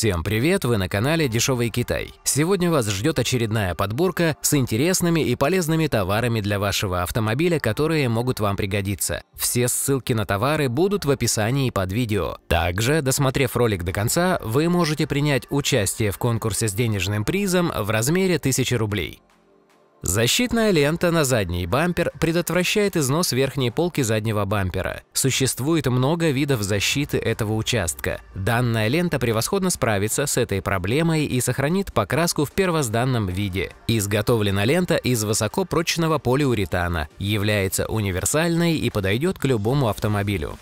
Всем привет, вы на канале Дешевый Китай. Сегодня вас ждет очередная подборка с интересными и полезными товарами для вашего автомобиля, которые могут вам пригодиться. Все ссылки на товары будут в описании под видео. Также, досмотрев ролик до конца, вы можете принять участие в конкурсе с денежным призом в размере 1000 рублей. Защитная лента на задний бампер предотвращает износ верхней полки заднего бампера. Существует много видов защиты этого участка. Данная лента превосходно справится с этой проблемой и сохранит покраску в первозданном виде. Изготовлена лента из высокопрочного полиуретана, является универсальной и подойдет к любому автомобилю.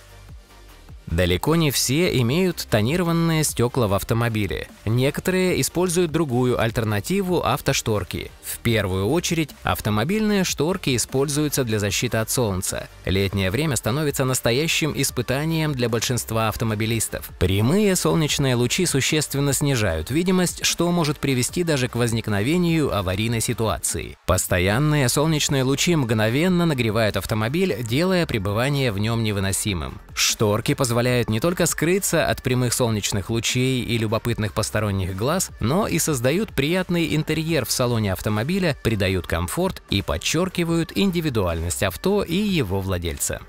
Далеко не все имеют тонированные стекла в автомобиле. Некоторые используют другую альтернативу автошторки. В первую очередь автомобильные шторки используются для защиты от солнца. Летнее время становится настоящим испытанием для большинства автомобилистов. Прямые солнечные лучи существенно снижают видимость, что может привести даже к возникновению аварийной ситуации. Постоянные солнечные лучи мгновенно нагревают автомобиль, делая пребывание в нем невыносимым. Шторки позволяют позволяют не только скрыться от прямых солнечных лучей и любопытных посторонних глаз, но и создают приятный интерьер в салоне автомобиля, придают комфорт и подчеркивают индивидуальность авто и его владельца.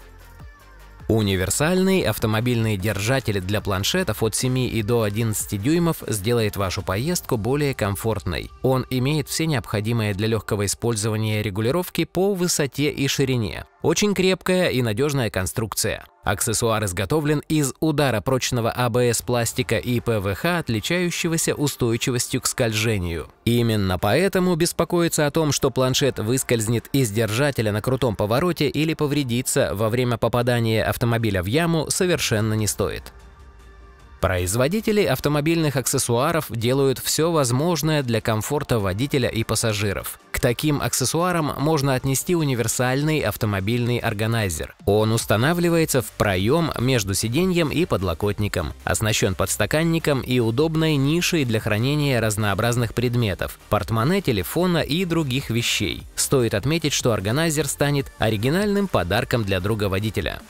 Универсальный автомобильный держатель для планшетов от 7 и до 11 дюймов сделает вашу поездку более комфортной. Он имеет все необходимые для легкого использования регулировки по высоте и ширине. Очень крепкая и надежная конструкция. Аксессуар изготовлен из ударопрочного прочного АБС-пластика и ПВХ, отличающегося устойчивостью к скольжению. Именно поэтому беспокоиться о том, что планшет выскользнет из держателя на крутом повороте или повредится во время попадания автомобиля в яму, совершенно не стоит. Производители автомобильных аксессуаров делают все возможное для комфорта водителя и пассажиров. К таким аксессуарам можно отнести универсальный автомобильный органайзер. Он устанавливается в проем между сиденьем и подлокотником, оснащен подстаканником и удобной нишей для хранения разнообразных предметов – портмоне, телефона и других вещей. Стоит отметить, что органайзер станет оригинальным подарком для друга водителя.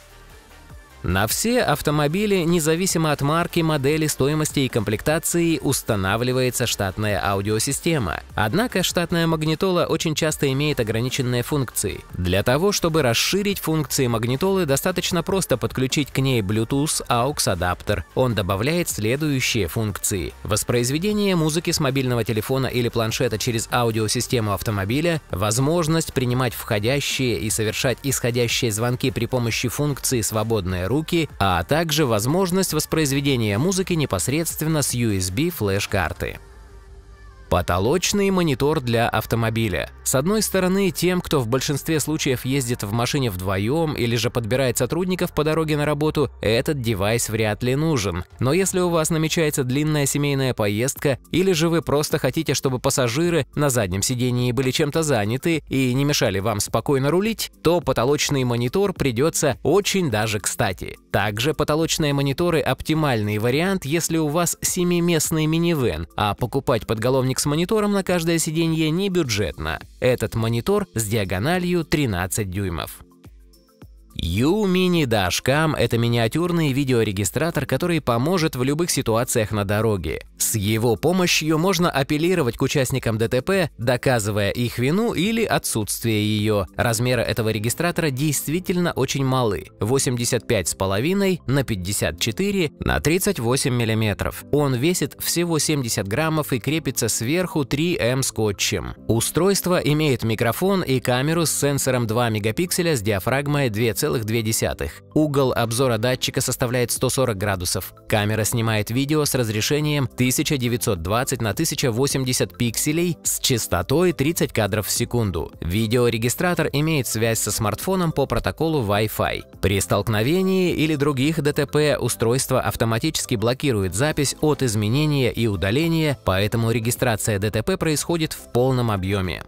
На все автомобили, независимо от марки, модели, стоимости и комплектации, устанавливается штатная аудиосистема. Однако штатная магнитола очень часто имеет ограниченные функции. Для того, чтобы расширить функции магнитолы, достаточно просто подключить к ней Bluetooth AUX адаптер. Он добавляет следующие функции. Воспроизведение музыки с мобильного телефона или планшета через аудиосистему автомобиля, возможность принимать входящие и совершать исходящие звонки при помощи функции «Свободная руки, а также возможность воспроизведения музыки непосредственно с USB флеш-карты. Потолочный монитор для автомобиля. С одной стороны, тем, кто в большинстве случаев ездит в машине вдвоем или же подбирает сотрудников по дороге на работу, этот девайс вряд ли нужен. Но если у вас намечается длинная семейная поездка или же вы просто хотите, чтобы пассажиры на заднем сидении были чем-то заняты и не мешали вам спокойно рулить, то потолочный монитор придется очень даже кстати. Также потолочные мониторы – оптимальный вариант, если у вас семиместный минивэн, а покупать подголовник Столик с монитором на каждое сиденье не бюджетно. Этот монитор с диагональю 13 дюймов. U-Mini Dashcam – это миниатюрный видеорегистратор, который поможет в любых ситуациях на дороге. С его помощью можно апеллировать к участникам ДТП, доказывая их вину или отсутствие ее. Размеры этого регистратора действительно очень малы – 85,5 на 54 на 38 мм. Он весит всего 70 граммов и крепится сверху 3М эм скотчем. Устройство имеет микрофон и камеру с сенсором 2 мегапикселя с диафрагмой 2,5 1,2. Угол обзора датчика составляет 140 градусов. Камера снимает видео с разрешением 1920 на 1080 пикселей с частотой 30 кадров в секунду. Видеорегистратор имеет связь со смартфоном по протоколу Wi-Fi. При столкновении или других ДТП устройство автоматически блокирует запись от изменения и удаления, поэтому регистрация ДТП происходит в полном объеме.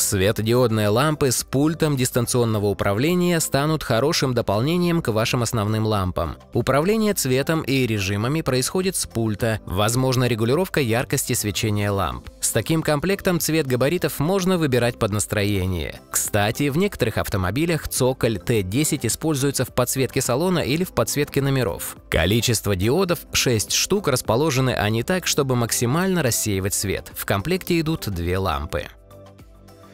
Светодиодные лампы с пультом дистанционного управления станут хорошим дополнением к вашим основным лампам. Управление цветом и режимами происходит с пульта, возможно регулировка яркости свечения ламп. С таким комплектом цвет габаритов можно выбирать под настроение. Кстати, в некоторых автомобилях цоколь Т10 используется в подсветке салона или в подсветке номеров. Количество диодов 6 штук, расположены они так, чтобы максимально рассеивать свет. В комплекте идут две лампы.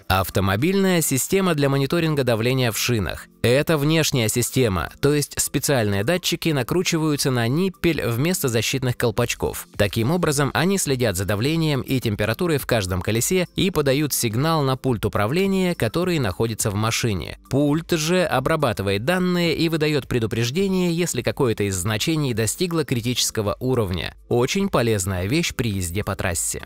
Автомобильная система для мониторинга давления в шинах. Это внешняя система, то есть специальные датчики накручиваются на ниппель вместо защитных колпачков. Таким образом, они следят за давлением и температурой в каждом колесе и подают сигнал на пульт управления, который находится в машине. Пульт же обрабатывает данные и выдает предупреждение, если какое-то из значений достигло критического уровня. Очень полезная вещь при езде по трассе.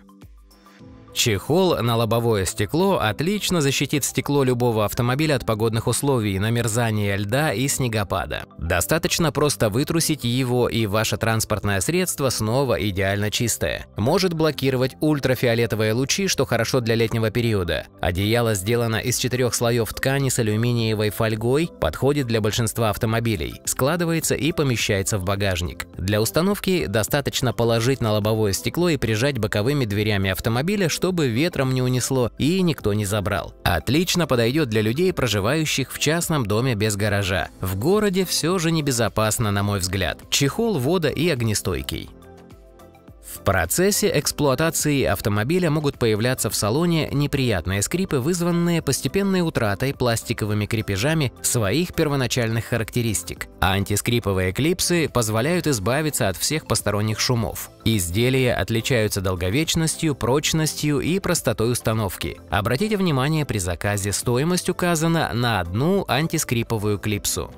Чехол на лобовое стекло отлично защитит стекло любого автомобиля от погодных условий, намерзания льда и снегопада. Достаточно просто вытрусить его, и ваше транспортное средство снова идеально чистое. Может блокировать ультрафиолетовые лучи, что хорошо для летнего периода. Одеяло сделано из четырех слоев ткани с алюминиевой фольгой, подходит для большинства автомобилей, складывается и помещается в багажник. Для установки достаточно положить на лобовое стекло и прижать боковыми дверями автомобиля, чтобы ветром не унесло и никто не забрал. Отлично подойдет для людей, проживающих в частном доме без гаража. В городе все же небезопасно, на мой взгляд. Чехол вода и огнестойкий. В процессе эксплуатации автомобиля могут появляться в салоне неприятные скрипы, вызванные постепенной утратой пластиковыми крепежами своих первоначальных характеристик. Антискриповые клипсы позволяют избавиться от всех посторонних шумов. Изделия отличаются долговечностью, прочностью и простотой установки. Обратите внимание, при заказе стоимость указана на одну антискриповую клипсу.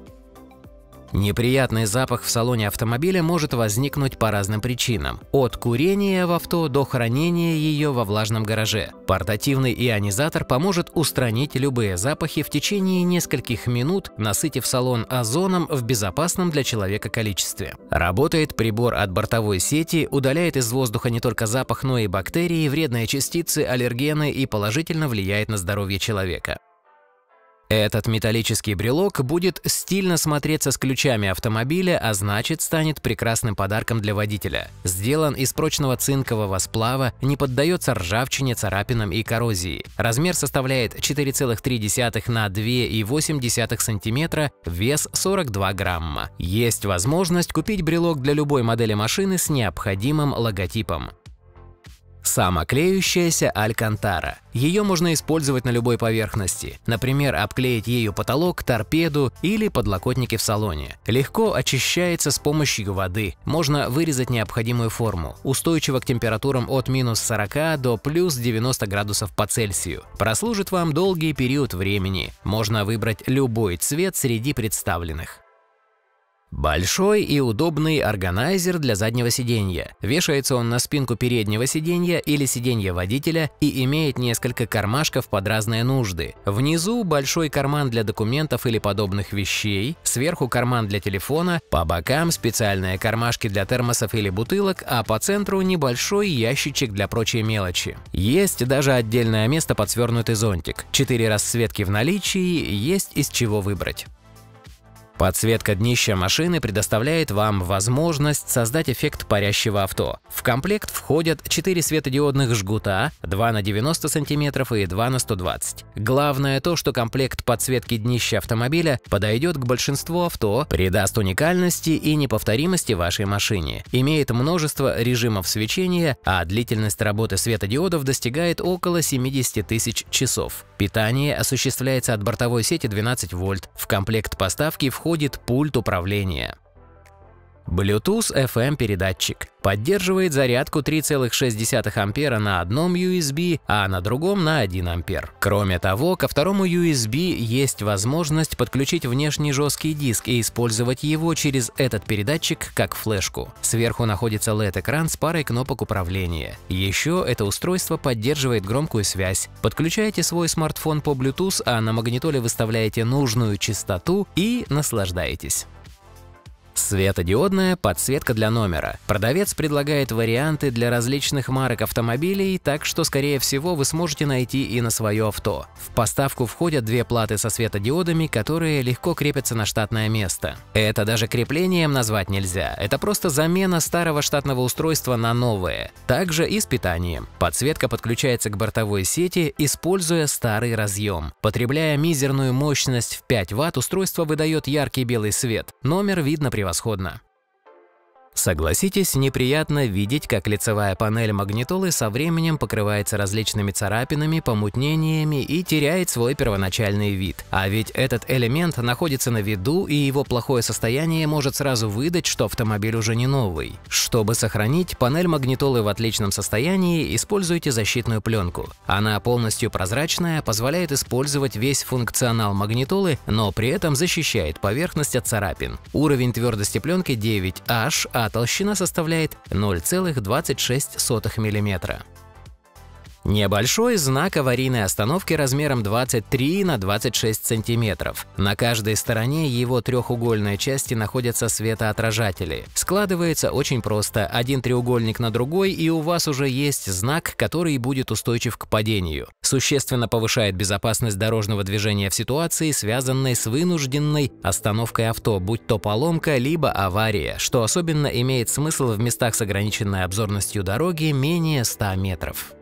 Неприятный запах в салоне автомобиля может возникнуть по разным причинам – от курения в авто до хранения ее во влажном гараже. Портативный ионизатор поможет устранить любые запахи в течение нескольких минут, насытив салон озоном в безопасном для человека количестве. Работает прибор от бортовой сети, удаляет из воздуха не только запах, но и бактерии, вредные частицы, аллергены и положительно влияет на здоровье человека. Этот металлический брелок будет стильно смотреться с ключами автомобиля, а значит станет прекрасным подарком для водителя. Сделан из прочного цинкового сплава, не поддается ржавчине, царапинам и коррозии. Размер составляет 4,3 на 2,8 см, вес 42 грамма. Есть возможность купить брелок для любой модели машины с необходимым логотипом. Самоклеющаяся алькантара. Ее можно использовать на любой поверхности, например, обклеить ею потолок, торпеду или подлокотники в салоне. Легко очищается с помощью воды, можно вырезать необходимую форму, устойчива к температурам от минус 40 до плюс 90 градусов по Цельсию. Прослужит вам долгий период времени, можно выбрать любой цвет среди представленных. Большой и удобный органайзер для заднего сиденья. Вешается он на спинку переднего сиденья или сиденья водителя и имеет несколько кармашков под разные нужды. Внизу большой карман для документов или подобных вещей, сверху карман для телефона, по бокам специальные кармашки для термосов или бутылок, а по центру небольшой ящичек для прочей мелочи. Есть даже отдельное место под свернутый зонтик. Четыре расцветки в наличии, есть из чего выбрать. Подсветка днища машины предоставляет вам возможность создать эффект парящего авто. В комплект входят 4 светодиодных жгута, 2 на 90 см и 2 на 120 Главное то, что комплект подсветки днища автомобиля подойдет к большинству авто, придаст уникальности и неповторимости вашей машине. Имеет множество режимов свечения, а длительность работы светодиодов достигает около 70 тысяч часов. Питание осуществляется от бортовой сети 12 вольт. В комплект поставки входит пульт управления. Bluetooth FM передатчик. Поддерживает зарядку 3,6 ампера на одном USB, а на другом на 1 ампер. Кроме того, ко второму USB есть возможность подключить внешний жесткий диск и использовать его через этот передатчик как флешку. Сверху находится LED-экран с парой кнопок управления. Еще это устройство поддерживает громкую связь. Подключаете свой смартфон по Bluetooth, а на магнитоле выставляете нужную частоту и наслаждаетесь. Светодиодная подсветка для номера. Продавец предлагает варианты для различных марок автомобилей, так что, скорее всего, вы сможете найти и на свое авто. В поставку входят две платы со светодиодами, которые легко крепятся на штатное место. Это даже креплением назвать нельзя, это просто замена старого штатного устройства на новое. Также и с питанием. Подсветка подключается к бортовой сети, используя старый разъем. Потребляя мизерную мощность в 5 Вт, устройство выдает яркий белый свет. Номер видно превосходно превосходно. Согласитесь, неприятно видеть, как лицевая панель магнитолы со временем покрывается различными царапинами, помутнениями и теряет свой первоначальный вид. А ведь этот элемент находится на виду, и его плохое состояние может сразу выдать, что автомобиль уже не новый. Чтобы сохранить панель магнитолы в отличном состоянии, используйте защитную пленку. Она полностью прозрачная, позволяет использовать весь функционал магнитолы, но при этом защищает поверхность от царапин. Уровень твердости пленки 9H, а толщина составляет 0,26 мм. Небольшой знак аварийной остановки размером 23 на 26 сантиметров. На каждой стороне его трехугольной части находятся светоотражатели. Складывается очень просто. Один треугольник на другой, и у вас уже есть знак, который будет устойчив к падению. Существенно повышает безопасность дорожного движения в ситуации, связанной с вынужденной остановкой авто, будь то поломка, либо авария, что особенно имеет смысл в местах с ограниченной обзорностью дороги менее 100 метров.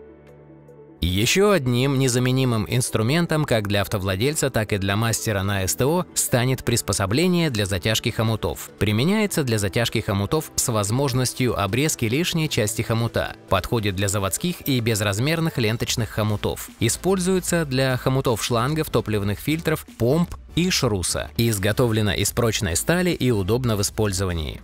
Еще одним незаменимым инструментом как для автовладельца, так и для мастера на СТО станет приспособление для затяжки хомутов. Применяется для затяжки хомутов с возможностью обрезки лишней части хомута. Подходит для заводских и безразмерных ленточных хомутов. Используется для хомутов шлангов, топливных фильтров, помп и шруса. Изготовлено из прочной стали и удобно в использовании.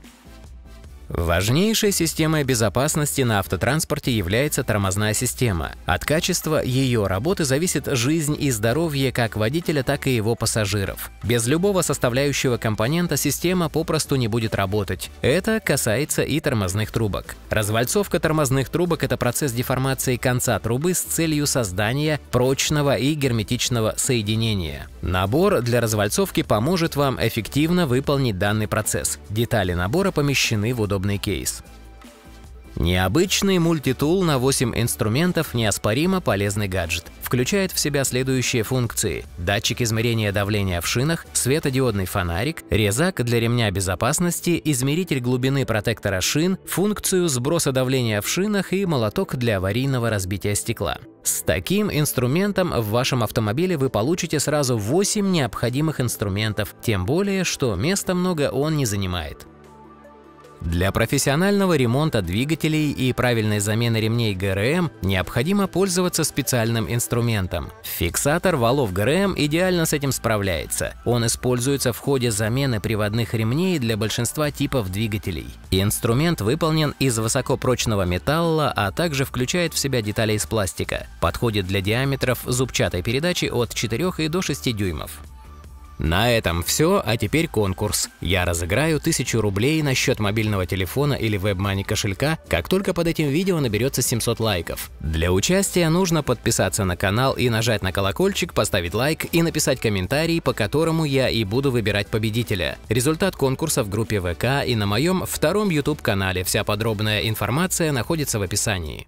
Важнейшей системой безопасности на автотранспорте является тормозная система. От качества ее работы зависит жизнь и здоровье как водителя, так и его пассажиров. Без любого составляющего компонента система попросту не будет работать. Это касается и тормозных трубок. Развальцовка тормозных трубок – это процесс деформации конца трубы с целью создания прочного и герметичного соединения. Набор для развальцовки поможет вам эффективно выполнить данный процесс. Детали набора помещены в удобное подобный кейс. Необычный мультитул на 8 инструментов – неоспоримо полезный гаджет. Включает в себя следующие функции – датчик измерения давления в шинах, светодиодный фонарик, резак для ремня безопасности, измеритель глубины протектора шин, функцию сброса давления в шинах и молоток для аварийного разбития стекла. С таким инструментом в вашем автомобиле вы получите сразу 8 необходимых инструментов, тем более, что места много он не занимает. Для профессионального ремонта двигателей и правильной замены ремней ГРМ необходимо пользоваться специальным инструментом. Фиксатор валов ГРМ идеально с этим справляется. Он используется в ходе замены приводных ремней для большинства типов двигателей. Инструмент выполнен из высокопрочного металла, а также включает в себя детали из пластика. Подходит для диаметров зубчатой передачи от 4 и до 6 дюймов. На этом все, а теперь конкурс. Я разыграю 1000 рублей на счет мобильного телефона или вебмани кошелька, как только под этим видео наберется 700 лайков. Для участия нужно подписаться на канал и нажать на колокольчик, поставить лайк и написать комментарий, по которому я и буду выбирать победителя. Результат конкурса в группе ВК и на моем втором YouTube канале. Вся подробная информация находится в описании.